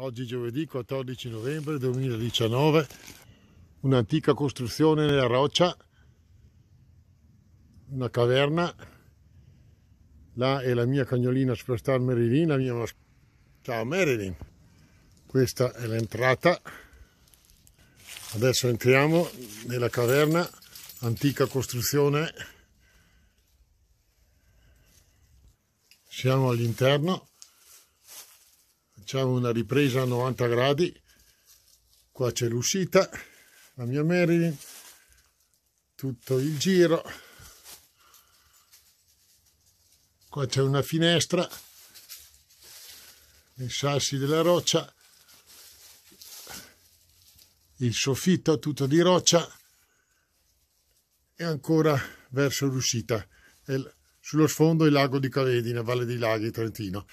Oggi giovedì 14 novembre 2019, un'antica costruzione nella roccia, una caverna, là è la mia cagnolina superstar Marilyn, la mia mascotte. Ciao Marilyn, questa è l'entrata, adesso entriamo nella caverna, antica costruzione, siamo all'interno facciamo una ripresa a 90 gradi qua c'è l'uscita la mia Marilyn tutto il giro qua c'è una finestra i sassi della roccia il soffitto tutto di roccia e ancora verso l'uscita sullo sfondo il lago di Cavedina, Valle dei Laghi, Trentino.